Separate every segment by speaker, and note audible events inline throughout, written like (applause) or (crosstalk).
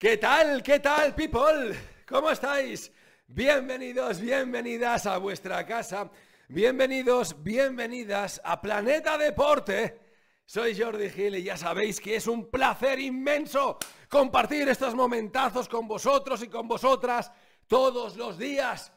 Speaker 1: ¿Qué tal? ¿Qué tal, people? ¿Cómo estáis? Bienvenidos, bienvenidas a vuestra casa. Bienvenidos, bienvenidas a Planeta Deporte. Soy Jordi Gil y ya sabéis que es un placer inmenso compartir estos momentazos con vosotros y con vosotras todos los días,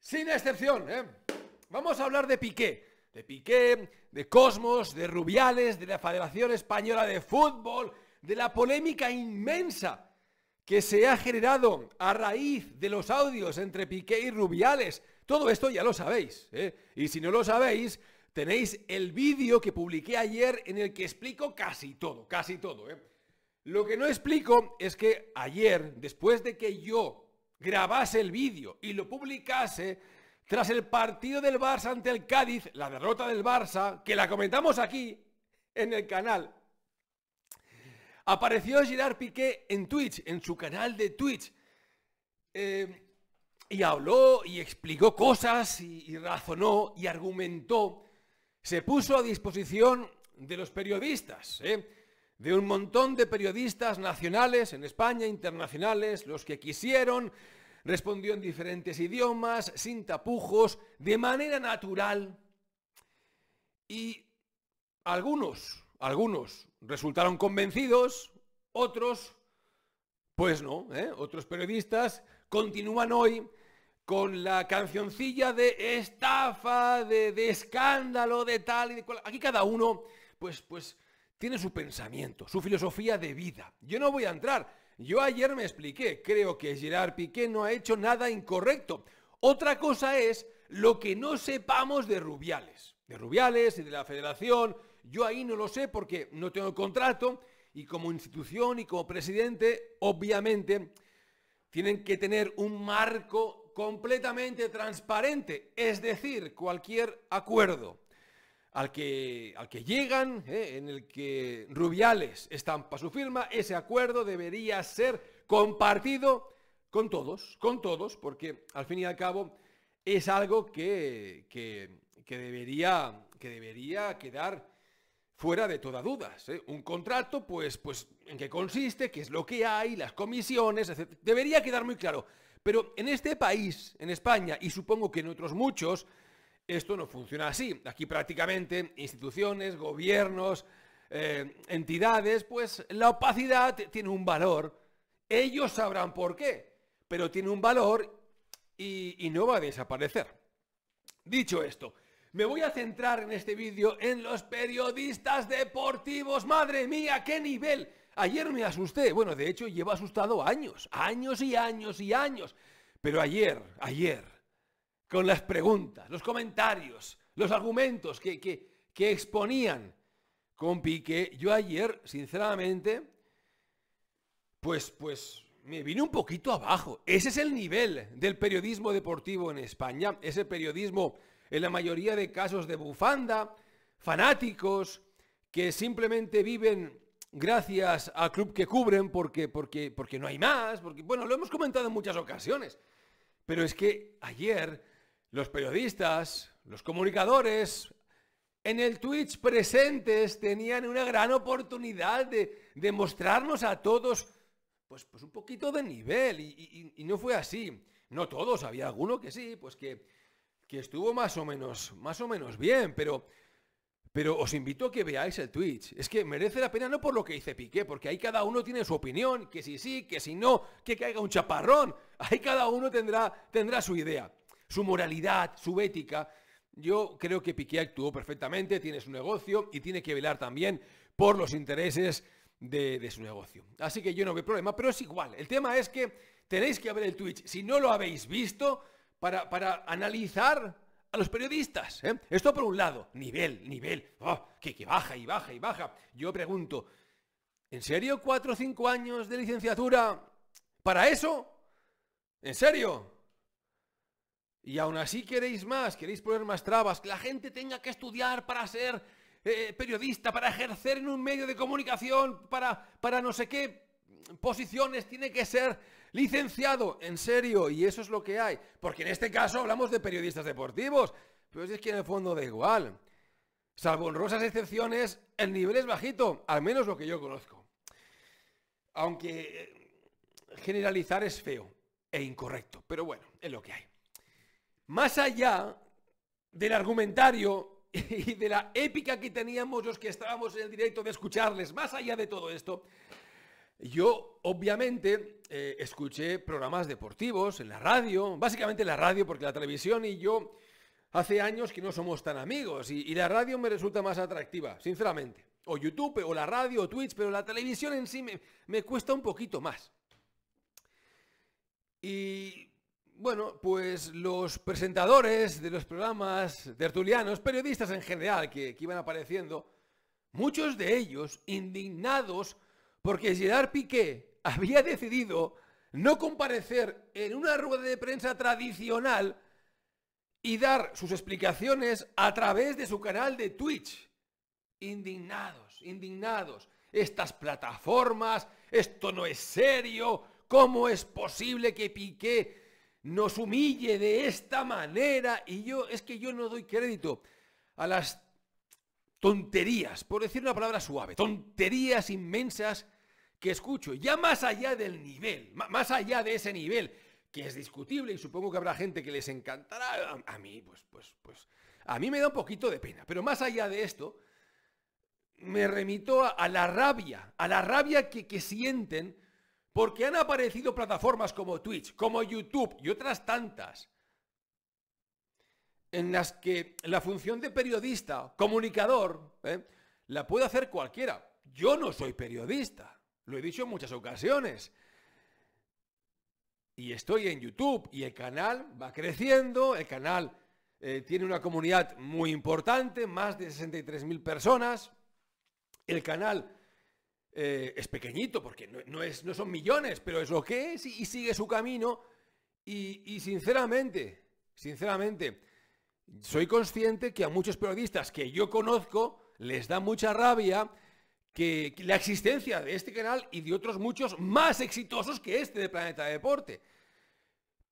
Speaker 1: sin excepción. ¿eh? Vamos a hablar de Piqué, de Piqué, de Cosmos, de Rubiales, de la Federación Española de Fútbol, de la polémica inmensa que se ha generado a raíz de los audios entre Piqué y Rubiales. Todo esto ya lo sabéis. ¿eh? Y si no lo sabéis, tenéis el vídeo que publiqué ayer en el que explico casi todo, casi todo. ¿eh? Lo que no explico es que ayer, después de que yo grabase el vídeo y lo publicase, tras el partido del Barça ante el Cádiz, la derrota del Barça, que la comentamos aquí en el canal, Apareció Gerard Piqué en Twitch, en su canal de Twitch. Eh, y habló y explicó cosas y, razonó y argumentó. Se puso a disposición de los periodistas, ¿eh? de un montón de periodistas nacionales en España, internacionales, los que quisieron, respondió en diferentes idiomas, sin tapujos, de manera natural. Y algunos algunos resultaron convencidos, otros, pues no, ¿eh? otros periodistas continúan hoy con la cancioncilla de estafa, de, escándalo, de tal y de cual. Aquí cada uno, pues, pues, tiene su pensamiento, su filosofía de vida. Yo no voy a entrar. Yo ayer me expliqué. Creo que Gerard Piqué no ha hecho nada incorrecto. Otra cosa es lo que no sepamos de Rubiales. De Rubiales y de la Federación yo ahí no lo sé porque no tengo contrato y como institución y como presidente, obviamente, tienen que tener un marco completamente transparente, es decir, cualquier acuerdo al que, que llegan, eh, en el que Rubiales estampa su firma, ese acuerdo debería ser compartido con todos, con todos, porque al fin y al cabo es algo debería, que debería quedar fuera de toda duda. ¿eh? Un contrato, pues, pues, en qué consiste, qué es lo que hay, las comisiones, etc. Debería quedar muy claro. Pero en este país, en España, y supongo que en otros muchos, esto no funciona así. Aquí prácticamente instituciones, gobiernos, eh, entidades, pues la opacidad tiene un valor. Ellos sabrán por qué, pero tiene un valor y no va a desaparecer. Dicho esto, me voy a centrar en este vídeo en los periodistas deportivos. ¡Madre mía, qué nivel! Ayer me asusté. Bueno, de hecho, llevo asustado años, años y años y años. Pero ayer, ayer, con las preguntas, los comentarios, los argumentos que, que, exponían con Piqué, yo ayer, sinceramente, pues, pues me vine un poquito abajo. Ese es el nivel del periodismo deportivo en España, ese periodismo en la mayoría de casos de bufanda, fanáticos que simplemente viven gracias al club que cubren porque, porque, porque no hay más, porque, bueno, lo hemos comentado en muchas ocasiones, pero es que ayer los periodistas, los comunicadores, en el Twitch presentes tenían una gran oportunidad de, mostrarnos a todos pues, pues un poquito de nivel y, y no fue así. No todos, había alguno que sí, pues que que estuvo más o menos, más o menos bien, pero, pero os invito a que veáis el Twitch. Es que merece la pena no por lo que dice Piqué, porque ahí cada uno tiene su opinión, que si sí, que si no, que caiga un chaparrón. Ahí cada uno tendrá, tendrá su idea, su moralidad, su ética. Yo creo que Piqué actuó perfectamente, tiene su negocio y tiene que velar también por los intereses de, de, su negocio. Así que yo no veo problema, pero es igual. El tema es que tenéis que ver el Twitch. Si no lo habéis visto, para, analizar a los periodistas. ¿eh? Esto por un lado, nivel, nivel, oh, que, que baja y baja y baja. Yo pregunto, ¿en serio cuatro o cinco años de licenciatura para eso? ¿En serio? Y aún así queréis más, queréis poner más trabas, que la gente tenga que estudiar para ser eh, periodista, para ejercer en un medio de comunicación, para, para no sé qué posiciones, tiene que ser Licenciado, en serio, y eso es lo que hay. Porque en este caso hablamos de periodistas deportivos, pero si es que en el fondo da igual. Salvo honrosas excepciones, el nivel es bajito, al menos lo que yo conozco. Aunque eh, generalizar es feo e incorrecto, pero bueno, es lo que hay. Más allá del argumentario (laughs) y de la épica que teníamos los que estábamos en el directo de escucharles, más allá de todo esto, yo, obviamente, eh, escuché programas deportivos en la radio, básicamente en la radio, porque la televisión y yo hace años que no somos tan amigos y, la radio me resulta más atractiva, sinceramente. O YouTube, o la radio, o Twitch, pero la televisión en sí me, cuesta un poquito más. Y bueno, pues los presentadores de los programas, tertulianos, periodistas en general que, que iban apareciendo, muchos de ellos indignados porque Gerard Piqué había decidido no comparecer en una rueda de prensa tradicional y dar sus explicaciones a través de su canal de Twitch. Indignados, indignados. Estas plataformas, esto no es serio. ¿Cómo es posible que Piqué nos humille de esta manera? Y yo, es que yo no doy crédito a las tonterías, por decir una palabra suave, tonterías inmensas que escucho, ya más allá del nivel, más allá de ese nivel, que es discutible y supongo que habrá gente que les encantará, a, mí, pues, pues, pues, a mí me da un poquito de pena, pero más allá de esto, me remito a, la rabia, a la rabia que, sienten porque han aparecido plataformas como Twitch, como YouTube y otras tantas, en las que la función de periodista, comunicador, ¿eh? la puede hacer cualquiera. Yo no soy periodista. Lo he dicho en muchas ocasiones. Y estoy en YouTube y el canal va creciendo, el canal eh, tiene una comunidad muy importante, más de 63.000 personas. El canal eh, es pequeñito porque no, son millones, pero es lo que es y, sigue su camino. Y, y sinceramente, sinceramente, soy consciente que a muchos periodistas que yo conozco les da mucha rabia que la existencia de este canal y de otros muchos más exitosos que este de Planeta Deporte.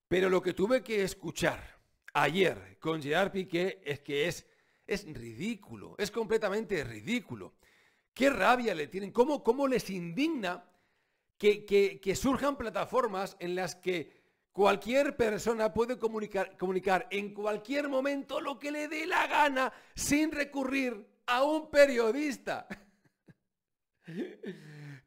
Speaker 1: Pero lo que tuve que escuchar ayer con Gerard Piqué es que es, es ridículo, es completamente ridículo. Qué rabia le tienen, cómo, cómo les indigna que, surjan plataformas en las que cualquier persona puede comunicar, comunicar en cualquier momento lo que le dé la gana sin recurrir a un periodista.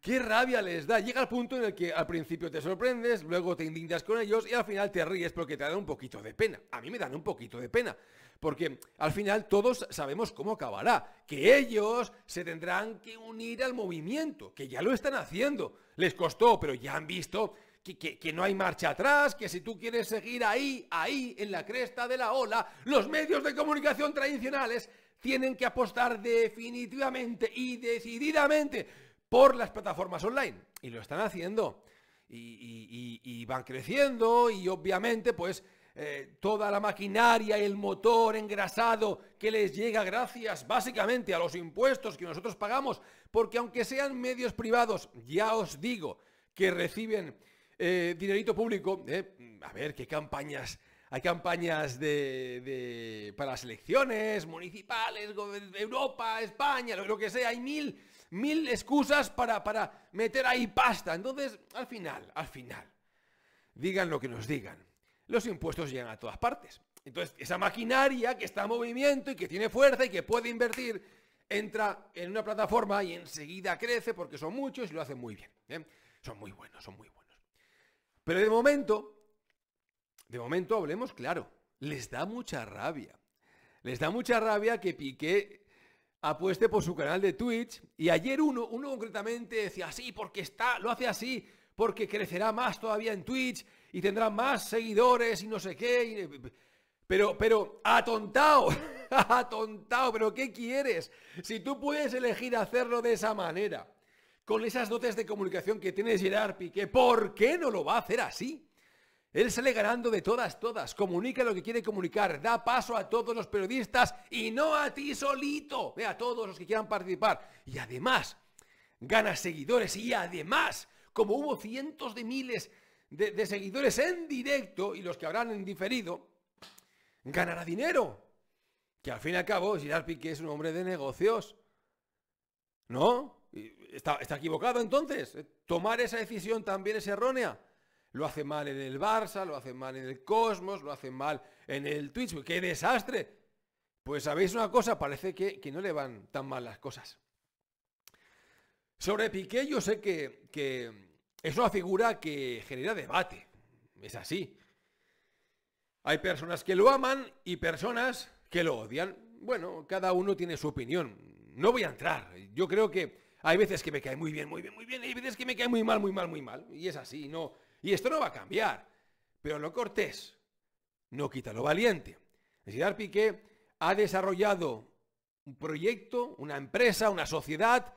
Speaker 1: Qué rabia les da. Llega el punto en el que al principio te sorprendes, luego te indignas con ellos y al final te ríes porque te dan un poquito de pena. A mí me dan un poquito de pena. Porque al final todos sabemos cómo acabará. Que ellos se tendrán que unir al movimiento, que ya lo están haciendo. Les costó, pero ya han visto que, que, no hay marcha atrás, que si tú quieres seguir ahí, ahí, en la cresta de la ola, los medios de comunicación tradicionales tienen que apostar definitivamente y decididamente por las plataformas online. Y lo están haciendo. Y, van creciendo y obviamente pues eh, toda la maquinaria, el motor engrasado que les llega gracias básicamente a los impuestos que nosotros pagamos, porque aunque sean medios privados, ya os digo que reciben eh, dinerito público, eh, a ver qué campañas hay campañas para las elecciones municipales, Europa, España, lo, que sea, hay mil, mil excusas para, meter ahí pasta. Entonces, al final, al final, digan lo que nos digan, los impuestos llegan a todas partes. Entonces, esa maquinaria que está en movimiento y que tiene fuerza y que puede invertir, entra en una plataforma y enseguida crece porque son muchos y lo hacen muy bien. ¿eh? Son muy buenos, son muy buenos. Pero de momento, de momento hablemos claro, les da mucha rabia. Les da mucha rabia que Piqué apueste por su canal de Twitch y ayer uno, uno concretamente decía así porque está, lo hace así porque crecerá más todavía en Twitch y tendrá más seguidores y no sé qué. pero, pero, atontado, (laughs) atontado. pero ¿qué quieres? Si tú puedes elegir hacerlo de esa manera, con esas dotes de comunicación que tiene Gerard Piqué, ¿por qué no lo va a hacer así? Él sale ganando de todas, todas. Comunica lo que quiere comunicar. Da paso a todos los periodistas y no a ti solito. a todos los que quieran participar. Y además, gana seguidores. Y además, como hubo cientos de miles de, seguidores en directo y los que habrán en diferido, ganará dinero. Que al fin y al cabo, Gerard Piqué es un hombre de negocios. ¿No? está equivocado entonces? Tomar esa decisión también es errónea. Lo hace mal en el Barça, lo hace mal en el Cosmos, lo hace mal en el Twitch. ¡Qué desastre! Pues sabéis una cosa, parece que, no le van tan mal las cosas. Sobre Piqué yo sé que, que es una figura que genera debate. Es así. Hay personas que lo aman y personas que lo odian. Bueno, cada uno tiene su opinión. No voy a entrar. Yo creo que hay veces que me cae muy bien, muy bien, muy bien, y hay veces que me cae muy mal, muy mal, muy mal. Y es así, no, y esto no va a cambiar. Pero lo cortés no quita lo valiente. Gerard Piqué ha desarrollado un proyecto, una empresa, una sociedad,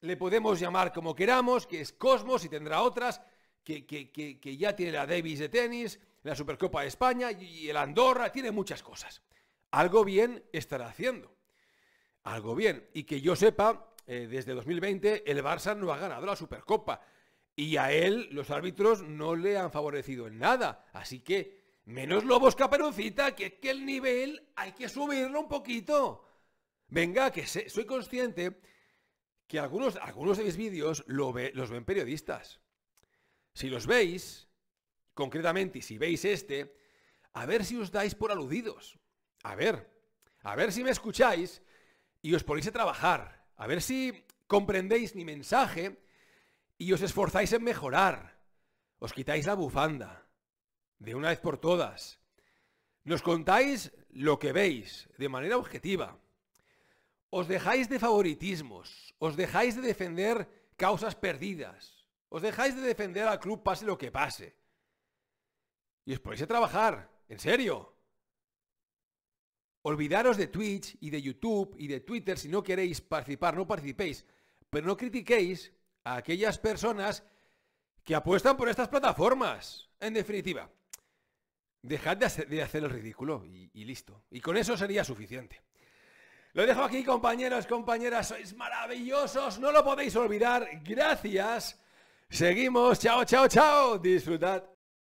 Speaker 1: le podemos llamar como queramos, que es Cosmos y tendrá otras, que, que, ya tiene la Davis de tenis, la Supercopa de España y el Andorra, tiene muchas cosas. Algo bien estará haciendo. Algo bien. Y que yo sepa, eh, desde 2020 el Barça no ha ganado la Supercopa. Y a él los árbitros no le han favorecido en nada. Así que, menos lobos caperucita, que es que el nivel hay que subirlo un poquito. Venga, que soy consciente que algunos, algunos de mis vídeos lo los ven periodistas. Si los veis, concretamente, y si veis este, a ver si os dais por aludidos. A ver, a ver si me escucháis y os ponéis a trabajar. A ver si comprendéis mi mensaje y os esforzáis en mejorar. Os quitáis la bufanda, de una vez por todas. Nos contáis lo que veis, de manera objetiva. Os dejáis de favoritismos, os dejáis de defender causas perdidas, os dejáis de defender al club pase lo que pase. Y os podéis a trabajar, en serio. Olvidaros de Twitch y de YouTube y de Twitter si no queréis participar, no participéis, pero no critiquéis a aquellas personas que apuestan por estas plataformas. En definitiva, dejad de hacer, el ridículo y, y listo. Y con eso sería suficiente. Lo dejo aquí, compañeros, compañeras, sois maravillosos, no lo podéis olvidar. Gracias. Seguimos, chao, chao, chao. Disfrutad.